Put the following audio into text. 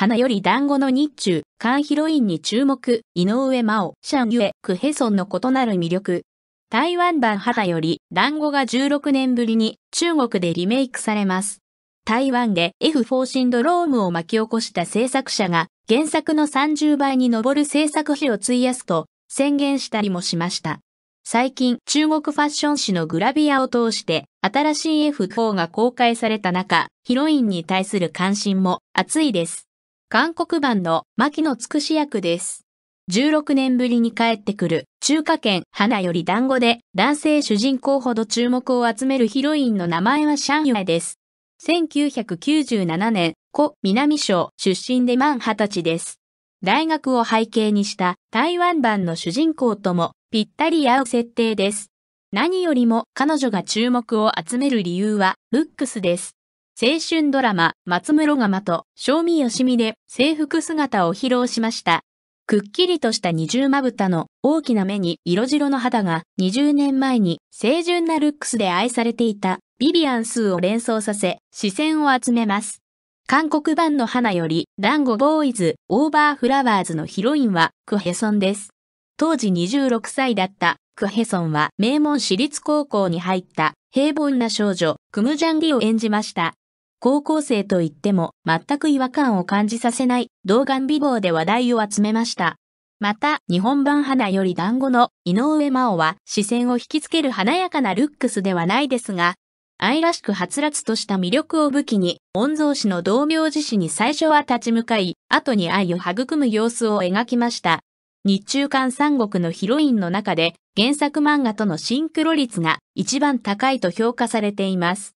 花より団子の日中、韓ヒロインに注目、井上真央、シャンユエ、クヘソンの異なる魅力。台湾版花より団子が16年ぶりに中国でリメイクされます。台湾で F4 シンドロームを巻き起こした制作者が原作の30倍に上る制作費を費やすと宣言したりもしました。最近中国ファッション誌のグラビアを通して新しい F4 が公開された中、ヒロインに対する関心も熱いです。韓国版の牧野つくし役です。16年ぶりに帰ってくる中華圏花より団子で男性主人公ほど注目を集めるヒロインの名前はシャンユアです。1997年、古南省出身で満二十歳です。大学を背景にした台湾版の主人公ともぴったり合う設定です。何よりも彼女が注目を集める理由はルックスです。青春ドラマ、松室釜と、正味よしみで制服姿を披露しました。くっきりとした二重まぶたの大きな目に色白の肌が20年前に清純なルックスで愛されていたビビアンスーを連想させ視線を集めます。韓国版の花より団ンゴボーイズオーバーフラワーズのヒロインはクヘソンです。当時26歳だったクヘソンは名門私立高校に入った平凡な少女クムジャンギを演じました。高校生といっても全く違和感を感じさせない童顔美貌で話題を集めました。また、日本版花より団子の井上真央は視線を引きつける華やかなルックスではないですが、愛らしくはつらつとした魅力を武器に、御曹司の同名寺氏に最初は立ち向かい、後に愛を育む様子を描きました。日中間三国のヒロインの中で、原作漫画とのシンクロ率が一番高いと評価されています。